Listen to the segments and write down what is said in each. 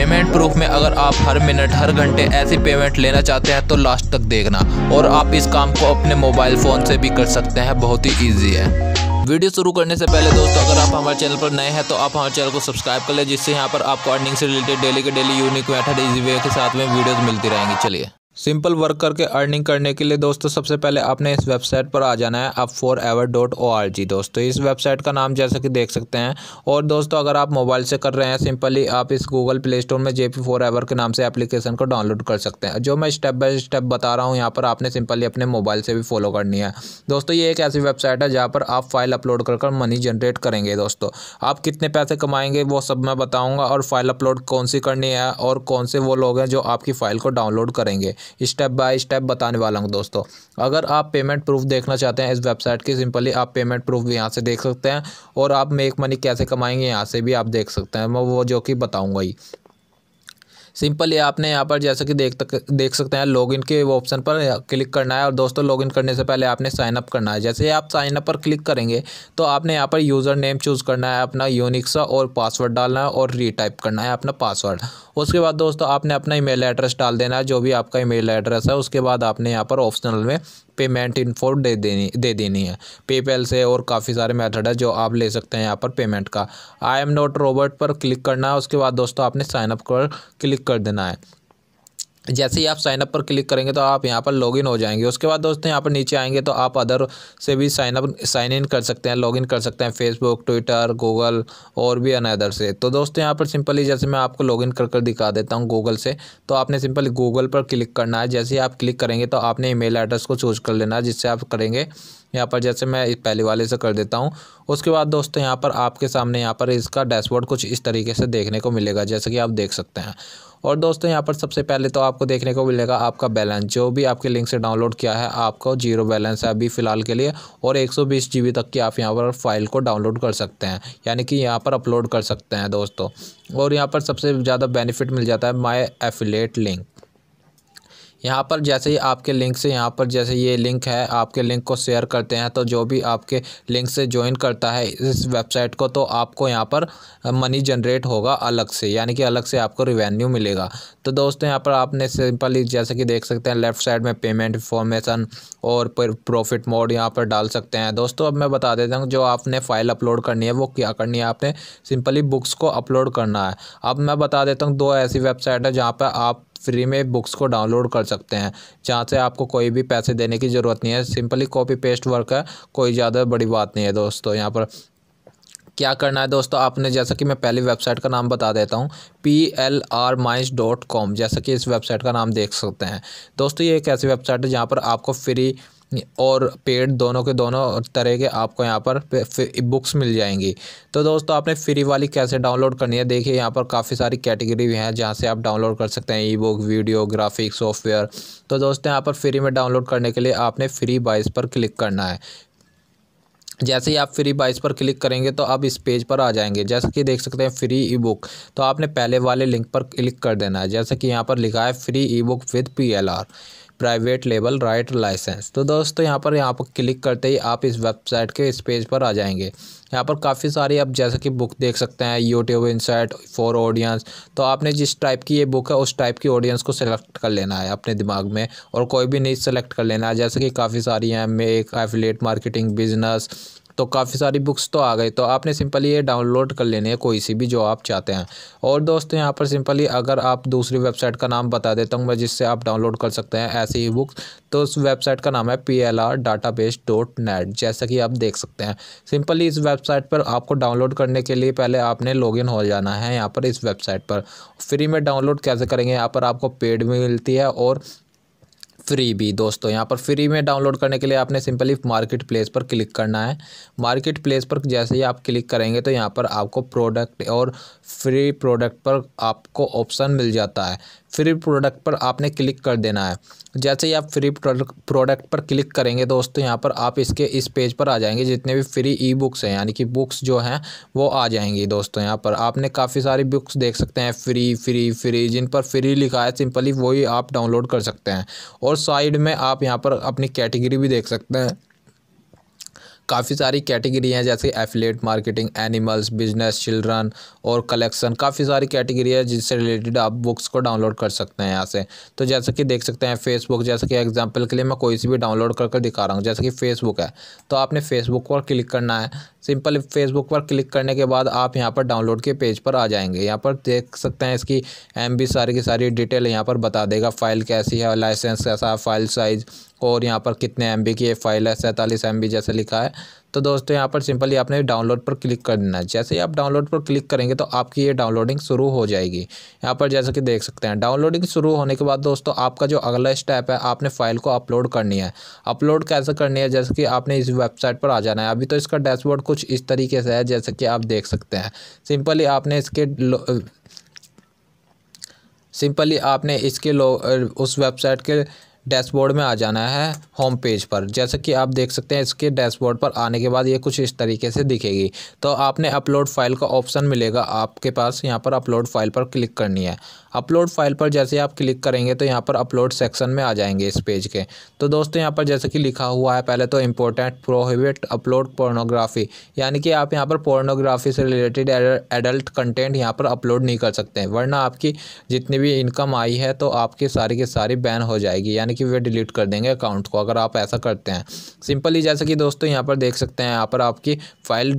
payment proof में अगर आप हर मिनट हर घंटे ऐसी पेमेंट लेना चाहते हैं तो लास्ट तक देखना और आप इस काम को अपने मोबाइल फ़ोन से भी कर सकते हैं बहुत ही ईजी है वीडियो शुरू करने से पहले दोस्तों अगर आप हमारे चैनल पर नए हैं तो आप हमारे चैनल को सब्सक्राइब कर लें जिससे यहाँ पर आपको अर्निंग से रिलेटेड डेली के daily unique method easy way के साथ में वीडियोस मिलती रहेंगी चलिए सिंपल वर्क करके अर्निंग करने के लिए दोस्तों सबसे पहले आपने इस वेबसाइट पर आ जाना है आप forever dot O R G दोस्तों इस वेबसाइट का नाम जैसा कि देख सकते हैं और दोस्तों अगर आप मोबाइल से कर रहे हैं सिंपली आप इस गूगल प्ले स्टोर में जे पी फोर एवर के नाम से एप्लीकेशन को डाउनलोड कर सकते हैं जो मैं स्टेप बाय स्टेप बता रहा हूँ यहाँ पर आपने सिंपली अपने मोबाइल से भी फॉलो करनी है दोस्तों ये एक ऐसी वेबसाइट है जहाँ पर आप फाइल अपलोड कर कर मनी जनरेट करेंगे दोस्तों आप कितने पैसे कमाएंगे वो सब मैं बताऊँगा और फाइल अपलोड कौन सी करनी है और कौन से वो लोग हैं जो आपकी फ़ाइल को डाउनलोड करेंगे स्टेप बाय स्टेप बताने वाला हूँ दोस्तों अगर आप पेमेंट प्रूफ देखना चाहते हैं इस वेबसाइट की सिंपली आप पेमेंट प्रूफ भी यहाँ से देख सकते हैं और आप मेक मनी कैसे कमाएंगे यहाँ से भी आप देख सकते हैं मैं वो जो कि बताऊँगा ही सिंपल ये आपने यहाँ पर जैसे कि देख तक देख सकते हैं लॉगिन के वो ऑप्शन पर क्लिक करना है और दोस्तों लॉगिन करने से पहले आपने साइनअप करना है जैसे आप साइनअप पर क्लिक करेंगे तो आपने यहाँ पर यूज़र नेम चूज़ करना है अपना यूनिक्सा और पासवर्ड डालना है और रीटाइप करना है अपना पासवर्ड उसके बाद दोस्तों आपने अपना ई एड्रेस डाल देना है जो भी आपका ई एड्रेस है उसके बाद आपने यहाँ पर ऑप्शनल में पेमेंट फोर दे देनी दे देनी है पेपैल से और काफ़ी सारे मेथड है जो आप ले सकते हैं यहाँ पर पेमेंट का आई एम नॉट रोबोट पर क्लिक करना है उसके बाद दोस्तों आपने साइनअप कर क्लिक कर देना है जैसे ही आप साइनअप पर क्लिक करेंगे तो आप यहाँ पर लॉगिन हो जाएंगे उसके बाद दोस्तों यहाँ पर नीचे आएंगे तो आप अदर से भी साइनअप साइन इन कर सकते हैं लॉगिन कर सकते हैं फेसबुक ट्विटर गूगल और भी अन अदर से तो दोस्तों यहाँ पर सिंपली जैसे मैं आपको लॉगिन कर कर दिखा देता हूँ गूगल से तो आपने सिंपली गूगल पर क्लिक करना है जैसे ही आप क्लिक करेंगे तो आपने ई एड्रेस को चूज कर लेना है जिससे आप करेंगे यहाँ पर जैसे मैं पहले वाले से कर देता हूँ उसके बाद दोस्तों यहाँ पर आपके सामने यहाँ पर इसका डैशबोर्ड कुछ इस तरीके से देखने को मिलेगा जैसे कि आप देख सकते हैं और दोस्तों यहाँ पर सबसे पहले तो आपको देखने को मिलेगा आपका बैलेंस जो भी आपके लिंक से डाउनलोड किया है आपको जीरो बैलेंस है अभी फ़िलहाल के लिए और एक सौ तक की आप यहाँ पर फाइल को डाउनलोड कर सकते हैं यानी कि यहाँ पर अपलोड कर सकते हैं दोस्तों और यहाँ पर सबसे ज़्यादा बेनिफिट मिल जाता है माई एफिलेट लिंक यहाँ पर जैसे ही आपके लिंक से यहाँ पर जैसे ये लिंक है आपके लिंक को शेयर करते हैं तो जो भी आपके लिंक से ज्वाइन करता है इस वेबसाइट को तो आपको यहाँ पर मनी जनरेट होगा अलग से यानी कि अलग से आपको रिवेन्यू मिलेगा तो दोस्तों यहाँ पर आपने सिंपली जैसे कि देख सकते हैं लेफ़्ट साइड में पेमेंट इंफॉर्मेशन और प्रॉफिट मोड यहाँ पर डाल सकते हैं दोस्तों अब मैं बता देता हूँ जो आपने फ़ाइल अपलोड करनी है वो क्या करनी है आपने सिंपली बुक्स को अपलोड करना है अब मैं बता देता हूँ दो ऐसी वेबसाइट है जहाँ पर आप फ्री में बुक्स को डाउनलोड कर सकते हैं जहाँ से आपको कोई भी पैसे देने की ज़रूरत नहीं है सिंपली कॉपी पेस्ट वर्क है कोई ज़्यादा बड़ी बात नहीं है दोस्तों यहाँ पर क्या करना है दोस्तों आपने जैसा कि मैं पहली वेबसाइट का नाम बता देता हूँ P L R mines dot com जैसा कि इस वेबसाइट का नाम देख सकते हैं दोस्तों ये एक ऐसी वेबसाइट है जहाँ पर आपको फ्री और पेड दोनों के दोनों तरह के आपको यहाँ पर बुक्स मिल जाएंगी तो दोस्तों आपने फ्री वाली कैसे डाउनलोड करनी है देखिए यहाँ पर काफ़ी सारी कैटेगरी भी हैं जहाँ से आप डाउनलोड कर सकते हैं e book video graphic software तो दोस्तों यहाँ पर फ्री में डाउनलोड करने के लिए आपने फ्री बाइस पर क्लिक करना है जैसे ही आप फ्री बाइस पर क्लिक करेंगे तो आप इस पेज पर आ जाएंगे जैसे कि देख सकते हैं फ्री ई बुक तो आपने पहले वाले लिंक पर क्लिक कर देना है जैसे कि यहाँ पर लिखा है free e book with P L R private level right license तो दोस्तों यहाँ पर यहाँ पर क्लिक करते ही आप इस वेबसाइट के इस पेज पर आ जाएंगे यहाँ पर काफ़ी सारी आप जैसे कि बुक देख सकते हैं यूट्यूब इंसाइट फॉर ऑडियंस तो आपने जिस टाइप की ये बुक है उस टाइप की ऑडियंस को सिलेक्ट कर लेना है अपने दिमाग में और कोई भी नीच सेलेक्ट कर लेना है जैसे कि काफ़ी सारी हैं मेक एफिलेट मार्केटिंग बिजनेस तो काफ़ी सारी बुक्स तो आ गई तो आपने सिंपली ये डाउनलोड कर लेनी है कोई सी भी जो आप चाहते हैं और दोस्तों यहाँ पर सिंपली अगर आप दूसरी वेबसाइट का नाम बता देता हूँ मैं जिससे आप डाउनलोड कर सकते हैं ऐसी ही बुक्स तो उस वेबसाइट का नाम है P L R data base dot net जैसा कि आप देख सकते हैं सिंपली इस वेबसाइट पर आपको डाउनलोड करने के लिए पहले आपने लॉगिन हो जाना है यहाँ पर इस वेबसाइट पर फ्री में डाउनलोड कैसे करेंगे यहाँ पर आपको पेड भी मिलती है और फ्री भी दोस्तों यहाँ पर फ्री में डाउनलोड करने के लिए आपने सिंपली मार्केट प्लेस पर क्लिक करना है मार्केट प्लेस पर जैसे ही आप क्लिक करेंगे तो यहाँ पर आपको प्रोडक्ट और फ्री प्रोडक्ट पर आपको ऑप्शन मिल जाता है फ्री प्रोडक्ट पर आपने क्लिक कर देना है जैसे ही आप फ्री प्रोडक्ट पर क्लिक करेंगे दोस्तों यहाँ पर आप इसके इस पेज पर आ जाएंगे जितने भी फ्री ई बुक्स हैं यानी कि बुक्स जो हैं वो आ जाएंगी दोस्तों यहाँ पर आपने काफ़ी सारी बुक्स देख सकते हैं फ्री फ्री फ्री जिन पर फ्री लिखा है सिंपली वही आप डाउनलोड कर सकते हैं और साइड में आप यहाँ पर अपनी कैटेगरी भी देख सकते हैं काफ़ी सारी कैटेगरी हैं जैसे affiliate marketing animals business children और कलेक्शन काफ़ी सारी कैटेगरी है जिससे रिलेटेड आप बुक्स को डाउनलोड कर सकते हैं यहाँ से तो जैसे कि देख सकते हैं फेसबुक जैसे कि एग्जाम्पल के लिए मैं कोई सी भी डाउनलोड करके कर दिखा रहा हूँ जैसे कि फेसबुक है तो आपने फेसबुक पर क्लिक करना है सिंपल फेसबुक पर क्लिक करने के बाद आप यहाँ पर डाउनलोड के पेज पर आ जाएंगे यहाँ पर देख सकते हैं इसकी एम सारी की सारी डिटेल यहाँ पर बता देगा फाइल कैसी है लाइसेंस कैसा है फाइल साइज़ और यहाँ पर कितने एम की ये फाइल है सैंतालीस एम जैसे लिखा है तो दोस्तों यहाँ पर सिंपली आपने डाउनलोड पर क्लिक कर देना है जैसे ही आप डाउनलोड पर क्लिक करेंगे तो आपकी ये डाउनलोडिंग शुरू हो जाएगी यहाँ पर जैसा कि देख सकते हैं डाउनलोडिंग शुरू होने के बाद दोस्तों आपका जो अगला स्टेप है आपने फ़ाइल को अपलोड करनी है अपलोड कैसे करनी है जैसे कि आपने इस वेबसाइट पर आ जाना है अभी तो इसका डैशबोर्ड कुछ इस तरीके से है जैसे कि आप देख सकते हैं सिंपली आपने इसके सिंपली आपने इसके लो उस वेबसाइट के डैशबोर्ड में आ जाना है होम पेज पर जैसे कि आप देख सकते हैं इसके डैशबोर्ड पर आने के बाद ये कुछ इस तरीके से दिखेगी तो आपने अपलोड फाइल का ऑप्शन मिलेगा आपके पास यहाँ पर अपलोड फाइल पर क्लिक करनी है अपलोड फाइल पर जैसे आप क्लिक करेंगे तो यहाँ पर अपलोड सेक्शन में आ जाएंगे इस पेज के तो दोस्तों यहाँ पर जैसे कि लिखा हुआ है पहले तो इम्पोर्टेंट प्रोहिबिट अपलोड पोर्नोग्राफी यानी कि आप यहाँ पर पोर्नोग्राफी से रिलेटेड एडल्ट कंटेंट यहाँ पर अपलोड नहीं कर सकते वरना आपकी जितनी भी इनकम आई है तो आपकी सारी की सारी बैन हो जाएगी यानी यानी कि वे डिलीट कर देंगे अकाउंट को अगर आप ऐसा करते हैं सिंपली जैसे कि दोस्तों यहाँ पर देख सकते हैं यहाँ पर आपकी फ़ाइल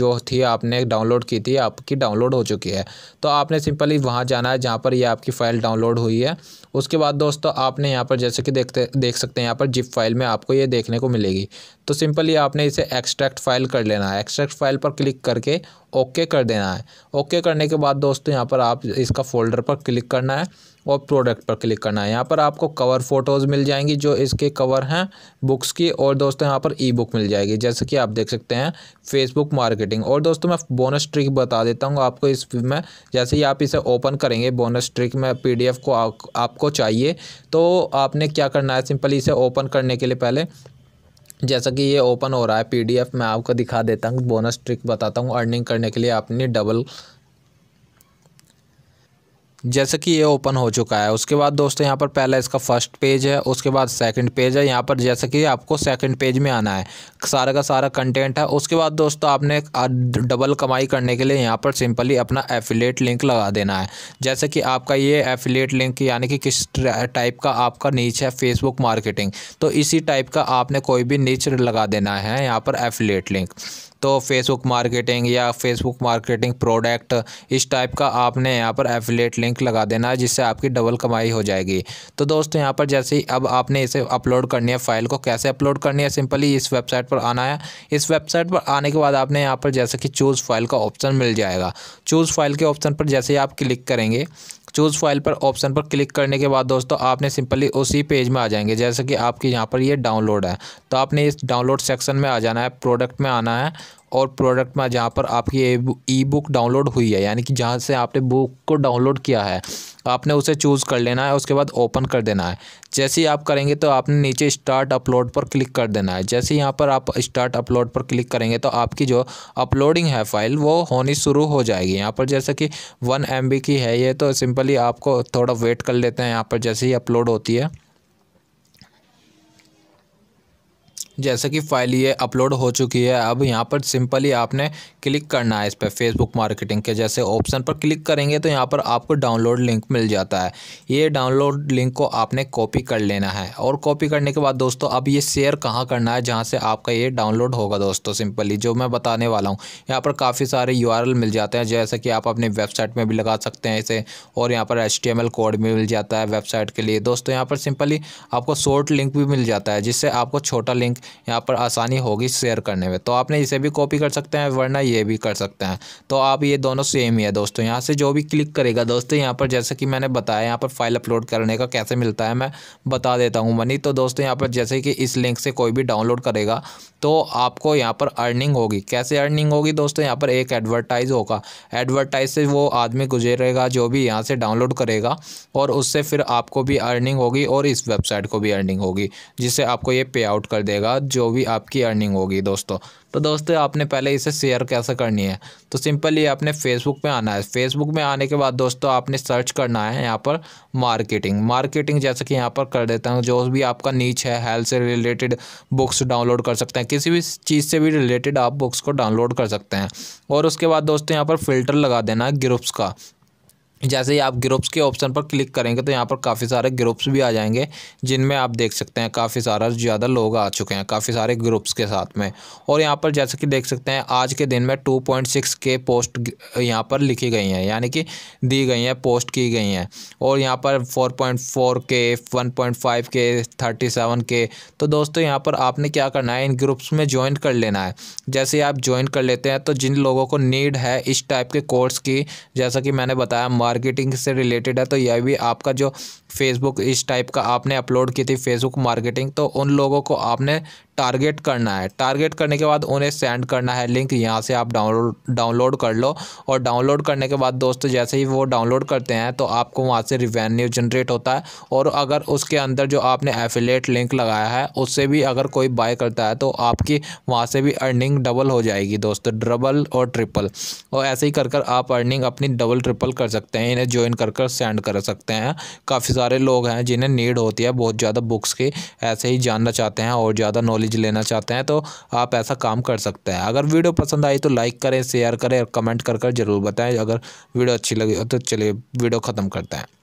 जो थी आपने डाउनलोड की थी आपकी डाउनलोड हो चुकी है तो आपने सिंपली वहाँ जाना है जहाँ पर यह आपकी फ़ाइल डाउनलोड हुई है उसके बाद दोस्तों आपने यहाँ पर जैसे कि देखते देख सकते हैं यहाँ पर जिप फाइल में आपको ये देखने को मिलेगी तो सिंपली आपने इसे एक्सट्रैक्ट फाइल कर लेना है एक्सट्रैक्ट फाइल पर क्लिक करके ओके कर देना है ओके करने के बाद दोस्तों यहाँ पर आप इसका फोल्डर पर क्लिक करना है और प्रोडक्ट पर क्लिक करना है यहाँ पर आपको कवर फ़ोटोज़ मिल जाएंगी जो इसके कवर हैं बुक्स की और दोस्तों यहाँ पर ई बुक मिल जाएगी जैसे कि आप देख सकते हैं फेसबुक मार्केटिंग और दोस्तों मैं बोनस ट्रिक बता देता हूँ आपको इस में जैसे ही आप इसे ओपन करेंगे बोनस ट्रिक में पी को आ, आपको चाहिए तो आपने क्या करना है सिंपली इसे ओपन करने के लिए पहले जैसा कि ये ओपन हो रहा है पीडीएफ मैं आपको दिखा देता हूँ बोनस ट्रिक बताता हूँ अर्निंग करने के लिए अपनी डबल जैसे कि ये ओपन हो चुका है उसके बाद दोस्तों यहाँ पर पहला इसका फर्स्ट पेज है उसके बाद सेकंड पेज है यहाँ पर जैसे कि आपको सेकंड पेज में आना है सारा का सारा कंटेंट है उसके बाद दोस्तों आपने डबल कमाई करने के लिए यहाँ पर सिंपली अपना एफिलेट लिंक लगा देना है जैसे कि आपका ये एफिलेट लिंक यानी कि किस टाइप का आपका नीच है फेसबुक मार्केटिंग तो इसी टाइप का आपने कोई भी नीच लगा देना है यहाँ पर एफिलेट लिंक तो फेसबुक मार्केटिंग या फेसबुक मार्केटिंग प्रोडक्ट इस टाइप का आपने यहाँ पर एफिलेट लिंक लगा देना है जिससे आपकी डबल कमाई हो जाएगी तो दोस्तों यहाँ पर जैसे ही अब आपने इसे अपलोड करनी है फाइल को कैसे अपलोड करनी है सिंपली इस वेबसाइट पर आना है इस वेबसाइट पर आने के बाद आपने यहाँ पर जैसे कि चूज़ फाइल का ऑप्शन मिल जाएगा चूज़ फाइल के ऑप्शन पर जैसे ही आप क्लिक करेंगे चूज़ फाइल पर ऑप्शन पर क्लिक करने के बाद दोस्तों आपने सिंपली उसी पेज में आ जाएंगे जैसे कि आपके यहाँ पर ये डाउनलोड है तो आपने इस डाउनलोड सेक्शन में आ जाना है प्रोडक्ट में आना है और प्रोडक्ट में जहाँ पर आपकी ई बुक डाउनलोड हुई है यानी कि जहाँ से आपने बुक को डाउनलोड किया है आपने उसे चूज़ कर लेना है उसके बाद ओपन कर देना है जैसे ही आप करेंगे तो आपने नीचे स्टार्ट अपलोड पर क्लिक कर देना है जैसे यहाँ पर आप स्टार्ट अपलोड पर क्लिक करेंगे तो आपकी जो अपलोडिंग है फ़ाइल वो होनी शुरू हो जाएगी यहाँ पर जैसे कि वन एम की है ये तो सिंपली आपको थोड़ा वेट कर लेते हैं यहाँ पर जैसे ही अपलोड होती है जैसे कि फाइल ये अपलोड हो चुकी है अब यहाँ पर सिंपली आपने क्लिक करना है इस पर फेसबुक मार्केटिंग के जैसे ऑप्शन पर क्लिक करेंगे तो यहाँ पर आपको डाउनलोड लिंक मिल जाता है ये डाउनलोड लिंक को आपने कॉपी कर लेना है और कॉपी करने के बाद दोस्तों अब ये शेयर कहाँ करना है जहाँ से आपका ये डाउनलोड होगा दोस्तों सिंपली जो मैं बताने वाला हूँ यहाँ पर काफ़ी सारे यू मिल जाते हैं जैसे कि आप अपनी वेबसाइट में भी लगा सकते हैं इसे और यहाँ पर एच कोड भी मिल जाता है वेबसाइट के लिए दोस्तों यहाँ पर सिंपली आपको शॉर्ट लिंक भी मिल जाता है जिससे आपको छोटा लिंक यहाँ पर आसानी होगी शेयर करने में तो आपने इसे भी कॉपी कर सकते हैं वरना ये भी कर सकते हैं तो आप ये दोनों सेम ही है दोस्तों यहाँ से जो भी क्लिक करेगा दोस्तों यहाँ पर जैसे कि मैंने बताया यहाँ पर फाइल अपलोड करने का कैसे मिलता है मैं बता देता हूँ मनी तो दोस्तों यहाँ पर जैसे कि इस लिंक से कोई भी डाउनलोड करेगा तो आपको यहाँ पर अर्निंग होगी कैसे अर्निंग होगी दोस्तों यहाँ पर एक एडवर्टाइज होगा एडवर्टाइज से वो आदमी गुजरेगा जो भी यहाँ से डाउनलोड करेगा और उससे फिर आपको भी अर्निंग होगी और इस वेबसाइट को भी अर्निंग होगी जिससे आपको ये पे आउट कर देगा साथ जो भी आपकी अर्निंग होगी दोस्तों तो दोस्तों आपने पहले इसे शेयर कैसे करनी है तो सिंपली आपने फेसबुक पे आना है फेसबुक में आने के बाद दोस्तों आपने सर्च करना है यहाँ पर मार्केटिंग मार्केटिंग जैसे कि यहाँ पर कर देता हूँ जो भी आपका नीच है हेल्थ से रिलेटेड बुक्स डाउनलोड कर सकते हैं किसी भी चीज़ से भी रिलेटेड आप बुक्स को डाउनलोड कर सकते हैं और उसके बाद दोस्तों यहाँ पर फिल्टर लगा देना है ग्रुप्स का जैसे ही आप ग्रुप्स के ऑप्शन पर क्लिक करेंगे तो यहाँ पर काफ़ी सारे ग्रुप्स भी आ जाएंगे जिनमें आप देख सकते हैं काफ़ी सारा ज़्यादा लोग आ चुके हैं काफ़ी सारे ग्रुप्स के साथ में और यहाँ पर जैसे कि देख सकते हैं आज के दिन में 2.6 के पोस्ट यहाँ पर लिखी गई हैं यानी कि दी गई हैं पोस्ट की गई हैं और यहाँ पर फोर के फाइव के सेवन के तो दोस्तों यहाँ पर आपने क्या करना है इन ग्रुप्स में ज्वाइन कर लेना है जैसे आप ज्वाइन कर लेते हैं तो जिन लोगों को नीड है इस टाइप के कोर्स की जैसा कि मैंने बताया मार्केटिंग से रिलेटेड है तो यह भी आपका जो फेसबुक इस टाइप का आपने अपलोड की थी फेसबुक मार्केटिंग तो उन लोगों को आपने टारगेट करना है टारगेट करने के बाद उन्हें सेंड करना है लिंक यहाँ से आप डाउनलोड डाउनलोड कर लो और डाउनलोड करने के बाद दोस्तों जैसे ही वो डाउनलोड करते हैं तो आपको वहाँ से रिवेन्यू जनरेट होता है और अगर उसके अंदर जो आपने एफिलेट लिंक लगाया है उससे भी अगर कोई बाय करता है तो आपकी वहाँ से भी अर्निंग डबल हो जाएगी दोस्तों डबल और ट्रिपल और ऐसे ही कर कर आप अर्निंग अपनी डबल ट्रिपल कर सकते हैं इन्हें ज्वाइन कर कर सेंड कर सकते हैं काफ़ी सारे लोग हैं जिन्हें नीड होती है बहुत ज़्यादा बुक्स की ऐसे ही जानना चाहते हैं और ज़्यादा नॉलेज लेना चाहते हैं तो आप ऐसा काम कर सकते हैं अगर वीडियो पसंद आई तो लाइक करें शेयर करें और कमेंट कर कर ज़रूर बताएं अगर वीडियो अच्छी लगी हो तो चलिए वीडियो ख़त्म करते हैं